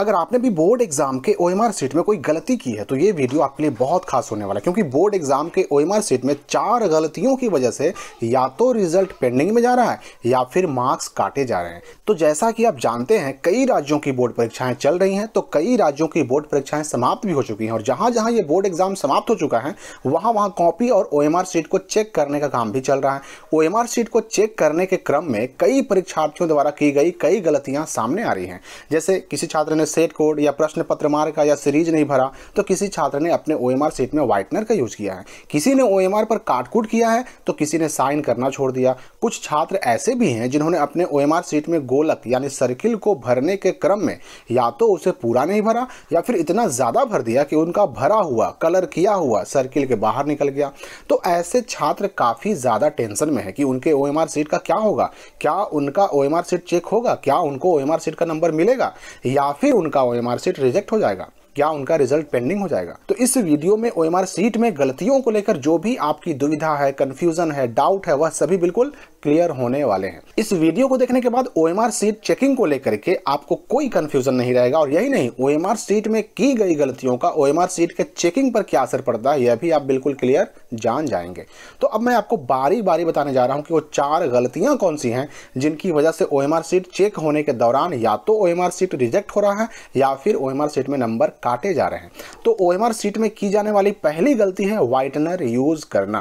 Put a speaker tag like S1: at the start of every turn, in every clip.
S1: अगर आपने भी बोर्ड एग्जाम के ओ एम आर सीट में कोई गलती की है तो ये वीडियो आपके लिए बहुत खास होने वाला है क्योंकि बोर्ड एग्जाम के ओ एम आर सीट में चार गलतियों की वजह से या तो रिजल्ट पेंडिंग में जा रहा है या फिर मार्क्स काटे जा रहे हैं तो जैसा कि आप जानते हैं कई राज्यों की बोर्ड परीक्षाएं चल रही हैं तो कई राज्यों की बोर्ड परीक्षाएं समाप्त भी हो चुकी हैं और जहां जहां ये बोर्ड एग्जाम समाप्त हो चुका है वहां वहां कॉपी और ओ एम आर सीट को चेक करने का काम भी चल रहा है ओ एम आर सीट को चेक करने के क्रम में कई परीक्षार्थियों द्वारा की गई कई गलतियां सामने आ रही हैं जैसे किसी छात्र ने सेट कोड या प्रश्न पत्र मार्क या सीरीज नहीं भरा तो किसी छात्र ने अपने ओ सेट में व्हाइटनर का यूज किया है किसी ने ओ पर काटकूट किया है तो किसी ने साइन करना छोड़ दिया कुछ छात्र ऐसे भी हैं जिन्होंने अपने ओ सीट में गोलक यानी सर्किल को भरने के क्रम में या तो उसे पूरा नहीं भरा या फिर इतना ज़्यादा भर दिया कि उनका भरा हुआ कलर किया हुआ सर्किल के बाहर निकल गया तो ऐसे छात्र काफ़ी ज़्यादा टेंशन में है कि उनके ओ सीट का क्या होगा क्या उनका ओ सीट चेक होगा क्या उनको ओ सीट का नंबर मिलेगा या फिर उनका O M R sheet reject हो जाएगा क्या उनका रिजल्ट पेंडिंग हो जाएगा तो इस वीडियो में ओ सीट में गलतियों को लेकर जो भी आपकी दुविधा है कंफ्यूजन है डाउट है वह सभी बिल्कुल क्लियर होने वाले हैं इस वीडियो को देखने के बाद ओ सीट चेकिंग को लेकर के आपको कोई कंफ्यूजन नहीं रहेगा और यही नहीं ओ सीट में की गई गलतियों का ओ सीट के चेकिंग पर क्या असर पड़ता है यह भी आप बिल्कुल क्लियर जान जाएंगे तो अब मैं आपको बारी बारी बताने जा रहा हूं कि वो चार गलतियां कौन सी हैं जिनकी वजह से ओ सीट चेक होने के दौरान या तो ओ सीट रिजेक्ट हो रहा है या फिर ओ सीट में नंबर काटे जा रहे हैं तो ओ सीट में की जाने वाली पहली गलती है वाइटनर यूज़ करना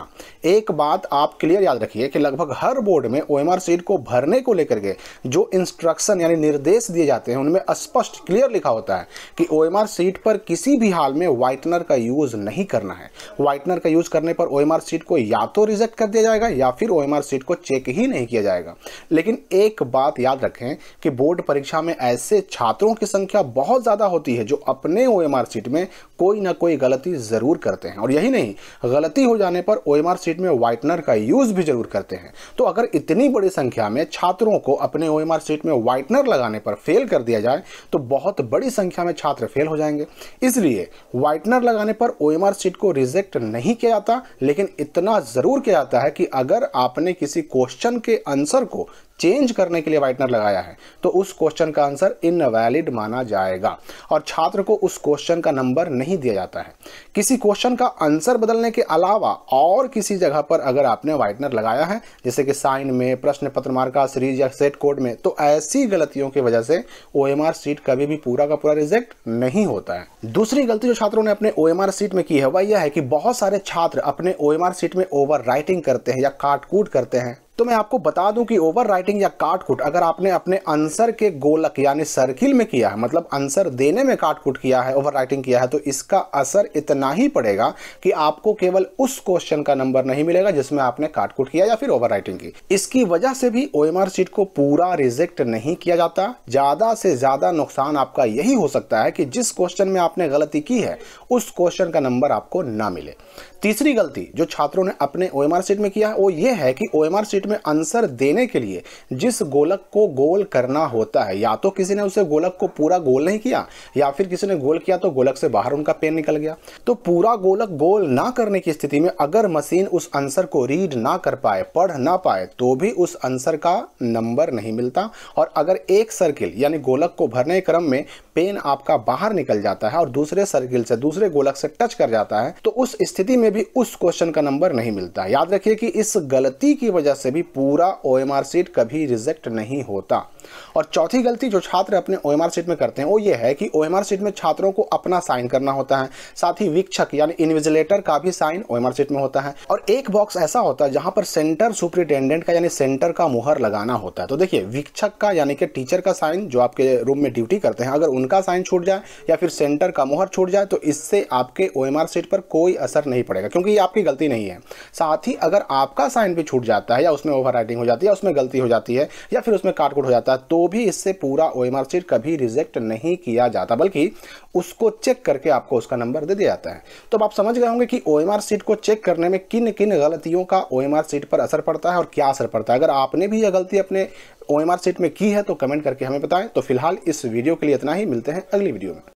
S1: एक बात आप क्लियर याद रखिए कि लगभग हर बोर्ड में ओ सीट को भरने को लेकर के जो इंस्ट्रक्शन यानी निर्देश दिए जाते हैं उनमें स्पष्ट क्लियर लिखा होता है कि ओ सीट पर किसी भी हाल में वाइटनर का यूज़ नहीं करना है वाइटनर का यूज़ करने पर ओ सीट को या तो रिजेक्ट कर दिया जाएगा या फिर ओ सीट को चेक ही नहीं किया जाएगा लेकिन एक बात याद रखें कि बोर्ड परीक्षा में ऐसे छात्रों की संख्या बहुत ज़्यादा होती है जो अपने हुए ओ शीट में कोई ना कोई गलती ज़रूर करते हैं और यही नहीं गलती हो जाने पर ओ शीट में वाइटनर का यूज़ भी ज़रूर करते हैं तो अगर इतनी बड़ी संख्या में छात्रों को अपने ओ शीट में वाइटनर लगाने पर फेल कर दिया जाए तो बहुत बड़ी संख्या में छात्र फेल हो जाएंगे इसलिए वाइटनर लगाने पर ओ शीट को रिजेक्ट नहीं किया जाता लेकिन इतना ज़रूर किया जाता है कि अगर आपने किसी क्वेश्चन के आंसर को चेंज करने के लिए वाइटनर लगाया है तो उस क्वेश्चन का आंसर इनवैलिड माना जाएगा और छात्र को उस क्वेश्चन का नंबर नहीं दिया जाता है किसी क्वेश्चन का आंसर बदलने के अलावा और किसी जगह पर अगर आपने वाइटनर लगाया है जैसे कि साइन में प्रश्न पत्र मार्का सीरीज या सेट कोड में तो ऐसी गलतियों की वजह से ओ सीट कभी भी पूरा का पूरा रिजेक्ट नहीं होता है दूसरी गलती जो छात्रों ने अपने ओ सीट में की है वह यह है कि बहुत सारे छात्र अपने ओ सीट में ओवर करते हैं या काटकूट करते हैं तो मैं आपको बता दूं कि ओवर राइटिंग या काटकुट अगर आपने अपने आंसर के गोलक यानी सर्किल में किया है मतलब आंसर देने में काटकुट किया है ओवर राइटिंग किया है तो इसका असर इतना ही पड़ेगा कि आपको केवल उस क्वेश्चन का नंबर नहीं मिलेगा जिसमें आपने काटकुट किया या फिर ओवर राइटिंग की इसकी वजह से भी ओ एम सीट को पूरा रिजेक्ट नहीं किया जाता ज़्यादा से ज़्यादा नुकसान आपका यही हो सकता है कि जिस क्वेश्चन में आपने गलती की है उस क्वेश्चन का नंबर आपको ना मिले तीसरी गलती जो छात्रों ने अपने ओ एम सीट में किया है वो ये है कि ओ एम सीट में आंसर देने के लिए जिस गोलक को गोल करना होता है या तो किसी ने उसे गोलक को पूरा गोल नहीं किया या फिर किसी ने गोल किया तो गोलक से बाहर उनका पेन निकल गया तो पूरा गोलक गोल ना करने की स्थिति में अगर मशीन उस आंसर को रीड ना कर पाए पढ़ ना पाए तो भी उस आंसर का नंबर नहीं मिलता और अगर एक सर्किल यानी गोलक को भरने क्रम में पेन आपका बाहर निकल जाता है और दूसरे सर्किल से दूसरे गोलक से टच कर जाता है तो उस स्थिति में भी उस क्वेश्चन का नंबर नहीं मिलता याद रखिए कि इस गलती की वजह से भी पूरा ओ एम आर सीट कभी रिजेक्ट नहीं होता और चौथी गलती जो छात्र अपने ओ एम सीट में करते हैं वो ये है कि ओ एम सीट में छात्रों को अपना साइन करना होता है साथ ही वीक्षक यानी इन्विजिलेटर का भी साइन ओ एम सीट में होता है और एक बॉक्स ऐसा होता है जहां पर सेंटर सुप्रिटेंडेंट का यानी सेंटर का मुहर लगाना होता है तो देखिए वीक्षक का यानी कि टीचर का साइन जो आपके रूम में ड्यूटी करते हैं अगर उनका साइन छूट जाए या फिर सेंटर का मुहर छूट जाए तो इससे आपके ओ सीट पर कोई असर नहीं पड़ेगा क्योंकि ये आपकी गलती नहीं है साथ ही अगर आपका साइन भी छूट जाता है या उसमें ओवर हो जाती है या उसमें गलती हो जाती है या फिर उसमें काटकूट हो जाता है तो भी इससे पूरा ओ कभी रिजेक्ट नहीं किया जाता बल्कि उसको चेक करके आपको उसका नंबर दे दिया जाता है तो आप समझ गए होंगे कि ओ सीट को चेक करने में किन किन गलतियों का ओ सीट पर असर पड़ता है और क्या असर पड़ता है अगर आपने भी यह गलती अपने ओ एम सीट में की है तो कमेंट करके हमें बताएं तो फिलहाल इस वीडियो के लिए इतना ही मिलते हैं अगली वीडियो में